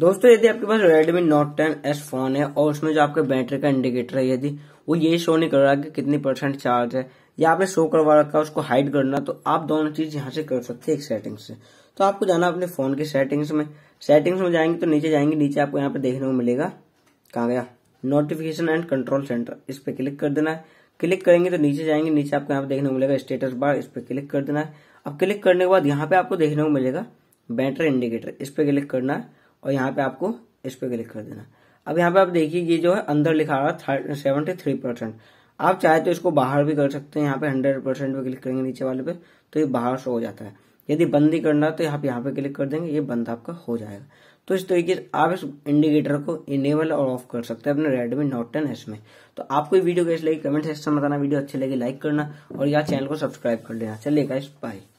दोस्तों यदि आपके पास Redmi Note 10s फोन है और उसमें जो आपके बैटरी का इंडिकेटर है यदि वो ये शो नहीं कर रहा कि कितनी परसेंट चार्ज है या आपने शो करवा रखा है उसको हाइड करना तो आप दोनों चीज यहाँ से कर सकते हैं एक सेटिंग से तो आपको जाना अपने फोन की सेटिंग्स में सेटिंग्स में जाएंगे तो नीचे जाएंगे नीचे आपको यहाँ पे देखने को मिलेगा कहाँ गया नोटिफिकेशन एंड कंट्रोल सेंटर इस पर क्लिक कर देना है क्लिक करेंगे तो नीचे जाएंगे नीचे आपको यहाँ पे देखने को मिलेगा स्टेटस बार इस पर क्लिक कर देना है अब क्लिक करने के बाद यहाँ पे आपको देखने को मिलेगा बैटरी इंडिकेटर इस पर क्लिक करना है और यहाँ पे आपको इस पे क्लिक कर देना अब यहाँ पे आप देखिए ये जो है अंदर लिखा रहा है सेवेंटी थ्री परसेंट आप चाहे तो इसको बाहर भी कर सकते हैं यहाँ पे हंड्रेड परसेंट पे क्लिक करेंगे नीचे वाले पे तो ये बाहर शो हो जाता है यदि बंद ही करना तो आप यहाँ पे क्लिक कर देंगे ये बंद आपका हो जाएगा तो इस तरीके से आप इस इंडिकेटर को इनेबल और ऑफ कर सकते हैं अपने रेडमी नोट टेन एस में तो आपको वीडियो कैसे लगी कमेंट सेक्शन में बताना वीडियो अच्छी लगी लाइक करना और यहाँ चैनल को सब्सक्राइब कर लेना चलिए गाइस बाय